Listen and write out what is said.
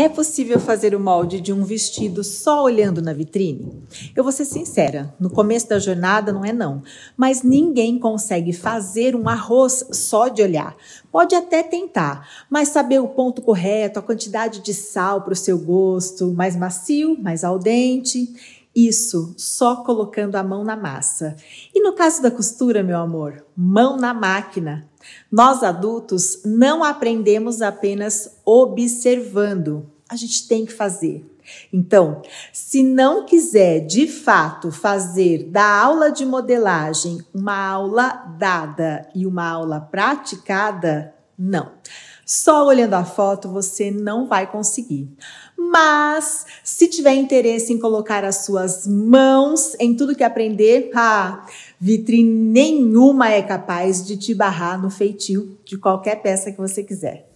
É possível fazer o molde de um vestido só olhando na vitrine? Eu vou ser sincera, no começo da jornada não é não, mas ninguém consegue fazer um arroz só de olhar. Pode até tentar, mas saber o ponto correto, a quantidade de sal para o seu gosto, mais macio, mais al dente, isso, só colocando a mão na massa. E no caso da costura, meu amor, mão na máquina. Nós adultos não aprendemos apenas observando, a gente tem que fazer. Então, se não quiser de fato fazer da aula de modelagem uma aula dada e uma aula praticada, não. Só olhando a foto você não vai conseguir. Mas se tiver interesse em colocar as suas mãos em tudo que aprender, ah, vitrine nenhuma é capaz de te barrar no feitio de qualquer peça que você quiser.